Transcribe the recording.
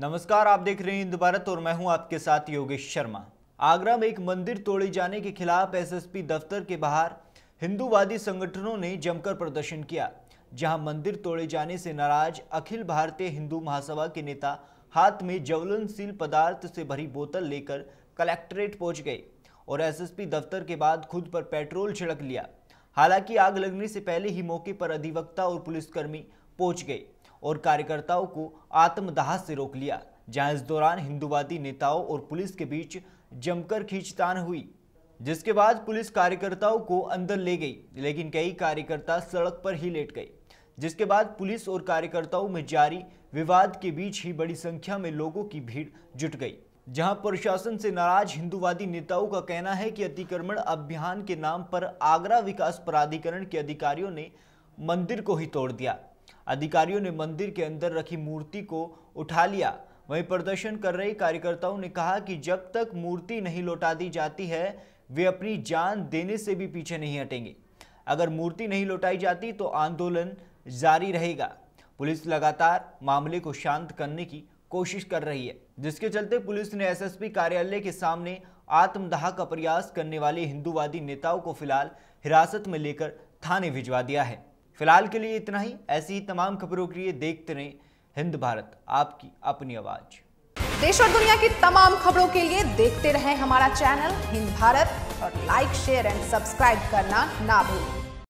नमस्कार आप देख रहे हैं हिंद भारत और मैं हूं आपके साथ योगेश शर्मा आगरा में एक मंदिर तोड़े जाने के खिलाफ एसएसपी दफ्तर के बाहर हिंदूवादी संगठनों ने जमकर प्रदर्शन किया जहां मंदिर तोड़े जाने से नाराज अखिल भारतीय हिंदू महासभा के नेता हाथ में ज्वलनशील पदार्थ से भरी बोतल लेकर कलेक्ट्रेट पहुंच गए और एसएसपी दफ्तर के बाद खुद पर पेट्रोल छिड़क लिया हालांकि आग लगने से पहले ही मौके पर अधिवक्ता और पुलिसकर्मी पहुंच गए और कार्यकर्ताओं को आत्मदाह से रोक लिया जहां इस दौरान हिंदुवादी नेताओं और पुलिस के बीच जमकर खींचतान हुई जिसके बाद पुलिस कार्यकर्ताओं को अंदर ले गई लेकिन कई कार्यकर्ता सड़क पर ही लेट गए जिसके बाद पुलिस और कार्यकर्ताओं में जारी विवाद के बीच ही बड़ी संख्या में लोगों की भीड़ जुट गई जहां प्रशासन से नाराज हिंदूवादी नेताओं का कहना है कि अतिक्रमण अभियान के नाम पर आगरा विकास प्राधिकरण के अधिकारियों ने मंदिर को ही तोड़ दिया अधिकारियों ने मंदिर के अंदर रखी मूर्ति को उठा लिया वहीं प्रदर्शन कर रहे कार्यकर्ताओं ने कहा कि जब तक मूर्ति नहीं लौटा दी जाती है वे अपनी जान देने से भी पीछे नहीं हटेंगे अगर मूर्ति नहीं लौटाई जाती तो आंदोलन जारी रहेगा पुलिस लगातार मामले को शांत करने की कोशिश कर रही है जिसके चलते पुलिस ने एसएसपी कार्यालय के सामने आत्मदाह का प्रयास करने वाले हिंदूवादी नेताओं को फिलहाल हिरासत में लेकर थाने भिजवा दिया है फिलहाल के लिए इतना ही ऐसी ही तमाम खबरों के लिए देखते रहे हिंद भारत आपकी अपनी आवाज देश और दुनिया की तमाम खबरों के लिए देखते रहे हमारा चैनल हिंद भारत और लाइक शेयर एंड सब्सक्राइब करना ना भूलें